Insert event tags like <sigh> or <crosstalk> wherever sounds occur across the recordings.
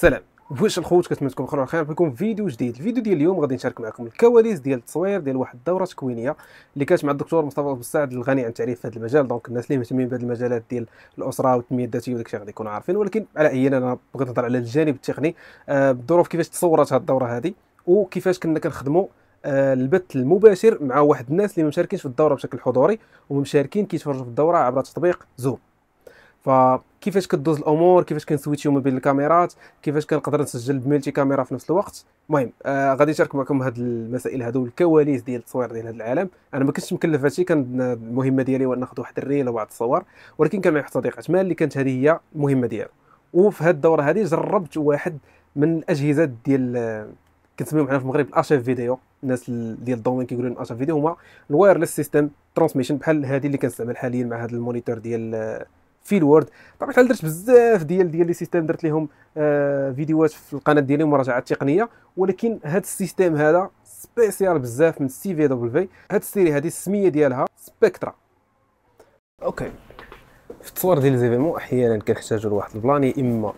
سلام واش الخوت كنتمنى كنتمنىكم خير خير بكم فيديو جديد الفيديو ديال اليوم غادي نشارك معكم الكواليس ديال التصوير ديال واحد الدوره تكوينيه اللي كانت مع الدكتور مصطفى السعد الغني عن التعريف في هذا المجال دونك الناس اللي مهتمين بهذه المجالات ديال الاسره والتنميه الذاتيه وداك الشيء غادي يكونوا عارفين ولكن على اي انا بغيت نهضر على الجانب التقني آه بالظروف كيفاش تصورت هذه الدوره هذه وكيفاش كنا كنخدموا آه البث المباشر مع واحد الناس اللي مشاركينش في الدوره بشكل حضوري ومشاركين كيتفرجوا في الدوره عبر تطبيق زوم فكيفاش كدوز الامور كيفاش كنسويتيو ما بين الكاميرات كيفاش كنقدر نسجل بملتي كاميرا في نفس الوقت المهم آه غادي نشارك معكم هاد المسائل هادو الكواليس ديال التصوير ديال هاد العالم انا ما كنتش مكلف هادشي كان المهمه ديالي هو ناخذ واحد الريل وبعض الصور ولكن كان معي واحد صديق عثمان اللي كانت هذه هي المهمه ديالو وفي هاد الدوره هذه جربت واحد من الاجهزه ديال آه، كنسميهم حنا في المغرب الاش اف فيديو الناس ديال الدومين كيقولوا الاش اف فيديو هما الوايرلس سيستم ترانسميشن بحال هذه اللي كنستعمل حاليا مع هذا المونيتور ديال آه، في الوورد طبعا بحال درت بزاف ديال ديال لي سيستيم درت لهم آه فيديوهات في القناه ديالي مراجعات تقنيه ولكن هذا السيستيم هذا سبيسيال بزاف من سي في دبليو في هاد السيري هذه السميه ديالها سبيكترا اوكي في التصوير ديال ليزيفيمون احيانا كنحتاجوا لواحد البلان يا اما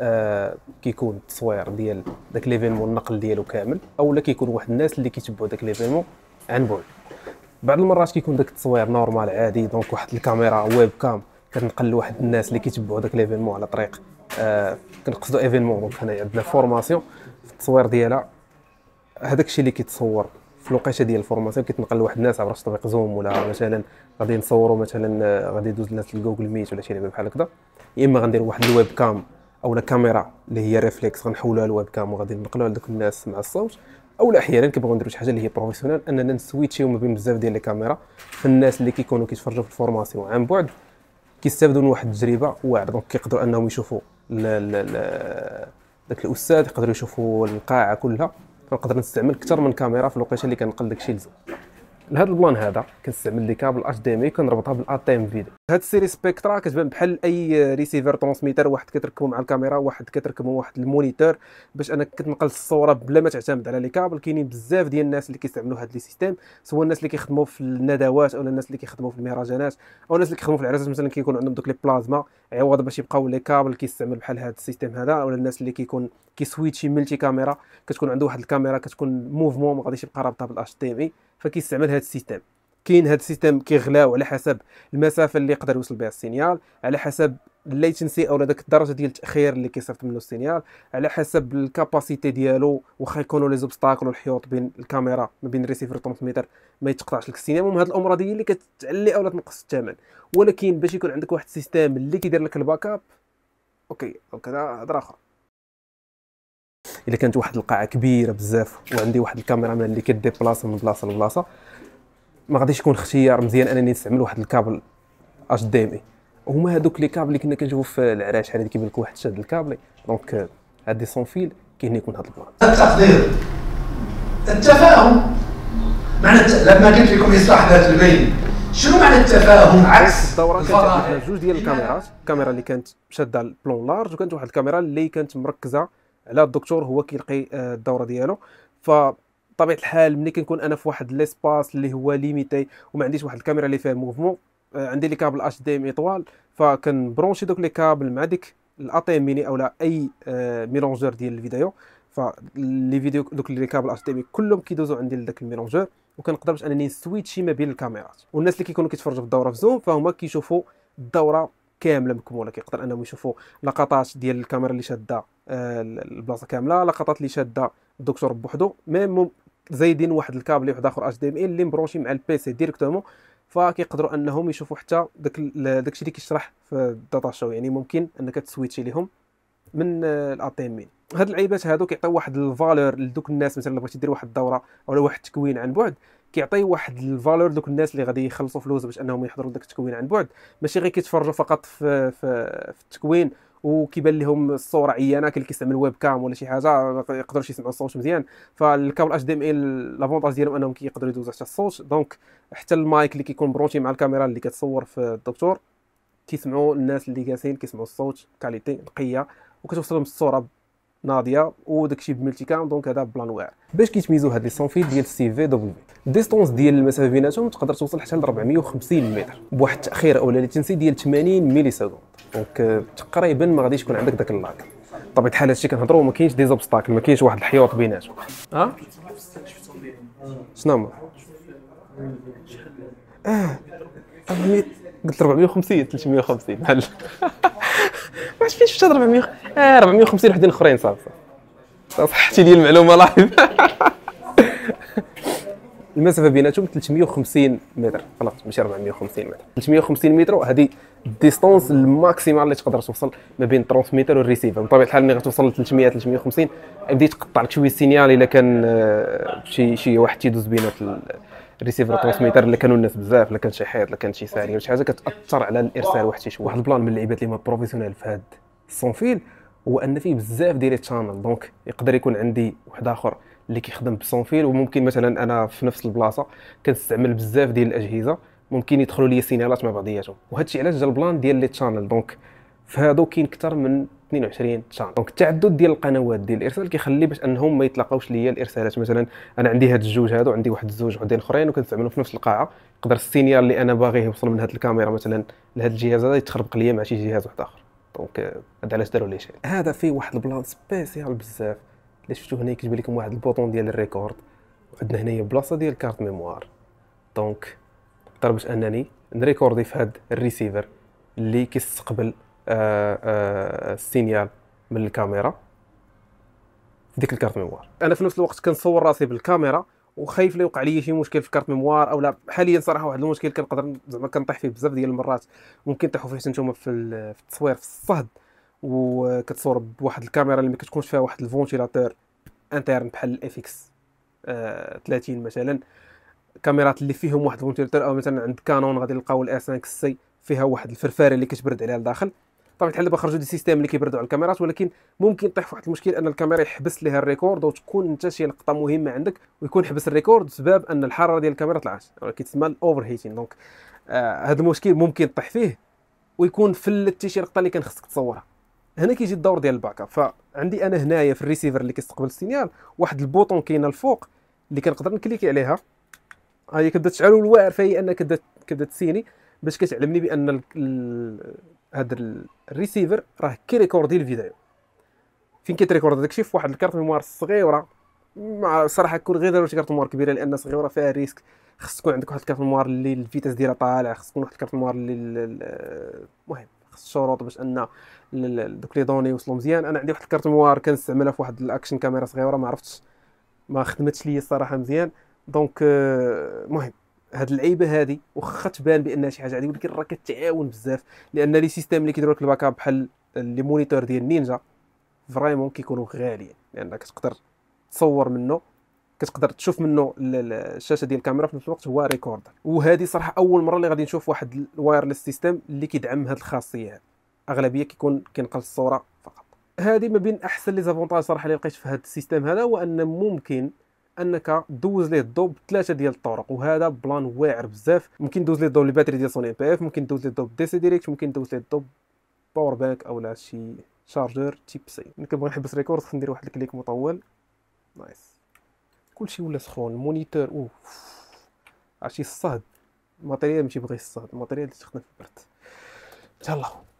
آه كيكون التصوير ديال داك ليفينمون النقل ديالو كامل اولا كيكون واحد الناس اللي كيتبعوا داك ليفينمون عن بعد بعض المرات كيكون داك التصوير نورمال عادي دونك واحد الكاميرا ويب كام كنقل لواحد الناس اللي كيتبعوا داك ليفينمون على طريق آه، كنقصدوا ايفينمون دونك هنايا عندنا فورماسيون في التصوير ديالها هذاك الشيء اللي كيتصور في الوقيته ديال الفورماسيون كيتنقل لواحد الناس عبر تطبيق زوم ولا مثلا غادي نصوروا مثلا آه، غادي يدوز الناس لجوجل ميت ولا شي لعبه بحال هكذا يا اما غندير واحد الويب كام لا كاميرا اللي هي ريفليكس غنحولها للويب كام وغادي نقلوها لدوك الناس مع الصوت او احيانا كنبغيو نديرو شي حاجه اللي هي بروفيسيونال اننا نسويتشيو ما بين بزاف ديال الكاميرا فالناس اللي كيكونوا كيتفرجوا في الفورماسيون عن بعد كيستافدوا من واحد التجربه واعره دونك كيقدروا انهم يشوفوا داك الاستاذ يقدروا يشوفوا القاعه كلها فنقدر نستعمل اكثر من كاميرا في الوقيته اللي كنقل داكشي لهذا البلان هذا كنستعمل لي كابل اتش دي ام اي كنربطها بالا تي ام فيديو هاد السيري سبيكترا كتبان بحال اي ريسيفر ترانسميتر واحد كتركبو مع الكاميرا واحد كتركبو واحد المونيتور باش انك كتنقل الصوره بلا ما تعتمد على لي كابل كاينين بزاف ديال الناس اللي كيستعملوا هاد لي سيستيم سواء الناس اللي كيخدموا في الندوات او الناس اللي كيخدموا في المهرجانات او الناس اللي كيخدموا في العراسات مثلا كيكون عندهم دوك لي بلازما عوض باش يبقاو لي كابل كيستعمل بحال هاد السيستيم هذا او الناس اللي كيكون كيسويتشي ملتي كاميرا كتكون عنده واحد الكاميرا كتكون موفمون ما غاديش يبقى رابطه بالاتش دي ام اي فكيستعمل هذا السيستم كاين هذا السيستم كيغلاو على حسب المسافه اللي يقدر يوصل بها السينيال على حسب الليتنسي او داك الدرجه ديال التاخير اللي كيصيفط منه السينيال على حسب الكاباسيتي ديالو واخا يكونوا لي زوبستاكل والحيوط بين الكاميرا ما بين الريسيفر 300 متر ما يتقطعش لك السينيال المهم هاد الامور هذه اللي كتعلي او تنقص الثمن ولكن باش يكون عندك واحد السيستم اللي كيدير لك الباك اب اوكي او كذا هضره اخرى الا كانت واحد القاعه كبيره بزاف وعندي واحد الكاميرا من اللي كدي بلاصه من بلاصه لبلاصه ما غاديش يكون اختيار مزيان انني نستعمل واحد الكابل اش دي مي هما هذوك لي كابل اللي كنا كنشوفو في العراش شحال يعني كيبان لك واحد شاد الكابل دونك euh, هادي سون فيل كاين يكون هاد البلان التقدير التفاهم معنى لما قلت لكم اصلاح ذات البين شنو معنى التفاهم عكس الدوره كانت عندنا جوج ديال الكاميرات الكاميرا اللي كانت شاده البلون لارج وكانت واحد الكاميرا اللي كانت مركزه على الدكتور هو كيلقي آه، الدوره ديالو ف طبيعه الحال ملي كنكون انا في واحد ليسباس اللي هو ليميتي وما عنديش واحد الكاميرا اللي فيها موفمون آه، عندي لي كابل اتش دي ام طوال فكنبرونشي دوك لي كابل مع ديك الاتي ميني ميني اولا اي آه، ميلونجور ديال الفيديو فلي فيديو دوك لي كابل اتش دي ام كلهم كيدوزو عندي لذاك الميلونجور وكنقدر باش انني نسويتشي ما بين الكاميرات والناس اللي كيكونوا كيتفرجوا في الدوره في زوم فهما كيشوفوا الدوره كامله مكموله كيقدر انهم يشوفوا لقطات ديال الكاميرا اللي شاده البلاصه كامله لقطات اللي شاده الدكتور بوحدو ميم زايدين واحد الكابل واحد اخر اتش دي ام اي اللي مبروشي مع البي سي ديريكتومون فكيقدروا انهم يشوفوا حتى داك داكشي اللي كيشرح في الداتا شو يعني ممكن انك تسويتشي ليهم من الاتي ام هاد العيبات هادو كيعطيو واحد الفالور لدوك الناس مثلا بغيتي دير واحد الدوره ولا واحد التكوين عن بعد كيعطي واحد الفالور دوك الناس اللي غادي يخلصوا فلوس باش انهم يحضروا داك التكوين عن بعد ماشي غير كيتفرجوا فقط في, في, في التكوين وكيبان لهم الصوره عيانه كاين اللي كيستعمل ويب كام ولا شي حاجه ما يقدرش يسمع الصوت مزيان فالكابل اتش دي ام اي لافونتاج ديالهم انهم كيقدروا يدوزوا حتى الصوت دونك حتى المايك اللي كيكون برونشي مع الكاميرا اللي كتصور في الدكتور كيسمعوا الناس اللي جالسين كيسمعوا الصوت كاليتي نقيه وكتوصلهم الصوره ناضيه وداكشي كام دونك هذا بلان واعر باش كيتميزوا هاد لي سونفي ديال السي في دبليو الديستونس ديال المسافه بيناتهم تقدر توصل حتى ل 450 متر بواحد التاخير او تنسي ديال 80 ملي سكوند دونك تقريبا ما غاديش يكون عندك داك اللاك طبيعه الحال هادشي كنهضروا ما كاينش دي زوبستاكل ما كاينش واحد الحيوط بيناتهم ها شنو هما اه قلت 450 350 بحال واش فين شفت 400 آه 450 وحدين اخرين صافي صافي صححتي المعلومه لايف <laughs> المسافه بيناتهم 350 متر خلاص ماشي 450 متر 350 متر هذه الديستونس الماكسيمال اللي تقدر توصل ما بين الترونسميتر والريسيفر بطبيعه الحال ملي غتوصل ل 300 350 غيبدا تقطع لك شويه السينيال الا كان آه، شي شي واحد تيدوز بينات الريسيفر آه، يعني ترانسميتر اللي كانوا الناس بزاف لا كان شي حيط لا كان شي ثانيه ولا شي حاجه كتاثر على الارسال واحد شي واحد البلان من اللعيبات اللي ما بروفيسيونيل في هذا الصونفيل هو ان فيه بزاف ديال التشانل دونك يقدر يكون عندي واحد اخر اللي كيخدم بسونفيل وممكن مثلا انا في نفس البلاصه كنستعمل بزاف ديال الاجهزه ممكن يدخلوا لي سينيالات مع بعضياتهم وهذا الشيء علاش جا البلان ديال لي تشانل دونك فهادو كاين اكثر من 22 تشان دونك التعدد ديال القنوات ديال الارسال كيخلي باش انهم ما يتلاقاوش ليا الارسالات مثلا انا عندي هاد الجوج هادو عندي واحد الزوج وحدين اخرين وكنستعملهم في نفس القاعه يقدر السينيال اللي انا باغيه يوصل من هاد الكاميرا مثلا لهاد الجهاز هذا يتخربق ليا مع شي جهاز واحد اخر دونك هذا علاش داروا ليه هذا فيه واحد البلان سبيسيال بزاف اللي شفتوا هنا كيجيب لكم واحد البوطون ديال الريكورد وعندنا هنايا بلاصه ديال كارت ميموار دونك نقدر باش انني نريكوردي في هاد الريسيفر اللي كيستقبل آه، آه، السينيال من الكاميرا في ديك الكارت ميموار انا في نفس الوقت كنصور راسي بالكاميرا وخايف لا يوقع لي شي مشكل في كارت ميموار او لا حاليا صراحه واحد المشكل كنقدر زعما كنطيح فيه بزاف ديال المرات ممكن تطيحوا فيه نتوما في التصوير في الصهد وكتصور بواحد الكاميرا اللي ما كتكونش فيها واحد الفونتيلاتور انترن بحال الاف اكس 30 آه، مثلا كاميرات اللي فيهم واحد الفونتيلاتور او مثلا عند كانون غادي نلقاو الاس 5 سي فيها واحد الفرفاره اللي كتبرد عليها لداخل طبعا الحال دابا خرجوا دي سيستيم اللي كيبردوا على الكاميرات ولكن ممكن طيح واحد المشكل ان الكاميرا يحبس لها الريكورد وتكون انت شي لقطه مهمه عندك ويكون حبس الريكورد بسبب ان الحراره ديال الكاميرا طلعت كيتسمى الاوفر هيتين دونك هذا آه، المشكل ممكن طيح فيه ويكون فلت شي لقطه اللي كان خصك تصورها هنا كيجي الدور ديال الباك اب فعندي انا هنايا في الريسيفر اللي كيستقبل السينيال واحد البوطون كاينه الفوق اللي كنقدر نكليكي عليها هي كتبدا تشعل والواعر فهي انها كتبدا كتبدا تسيني باش كتعلمني بان هاد الريسيفر راه كي ريكوردي الفيديو فين كي تريكورد داكشي في واحد الكارت ميموار صغيره مع صراحه كون غير داروا شي كارت ميموار كبيره لان صغيره فيها ريسك خص تكون عندك واحد الكارت ميموار اللي الفيتاس ديالها طالع خص تكون واحد الكارت ميموار اللي المهم خص الشروط باش ان دوك لي دوني يوصلوا مزيان انا عندي واحد الكارت ميموار كنستعملها في واحد الاكشن كاميرا صغيره ما عرفتش ما خدمتش ليا الصراحه مزيان دونك آه، المهم هاد اللعيبه هادي واخا تبان بانها شي حاجه عادي ولكن راه كتعاون بزاف لان لي سيستيم اللي كيديروا لك الباك اب بحال لي مونيتور ديال نينجا فريمون كيكونوا غاليين لان كتقدر تصور منه كتقدر تشوف منه الشاشه ديال الكاميرا في نفس الوقت هو ريكوردر وهذه صراحه اول مره اللي غادي نشوف واحد الوايرلس سيستم اللي كيدعم هاد الخاصيه هذه اغلبيه كيكون كينقل الصوره فقط هذه ما بين احسن لي زافونتاج صراحه اللي لقيت في هذا السيستم هذا هو ان ممكن انك دوز ليه الضوء بثلاثه ديال الطرق وهذا بلان واعر بزاف ممكن دوز ليه الضوء بالباتري ديال سوني بي اف ممكن دوز ليه الضوء دي سي ديريكت ممكن دوز ليه الضوء باور بانك لا شي شارجر تيب سي ملي كنبغي نحبس ريكورد خصني ندير واحد الكليك مطول نايس كلشي ولا سخون المونيتور اوف عرفتي الصهد الماتيريال ماشي بغي الصهد الماتيريال اللي تخدم في البرد يلاه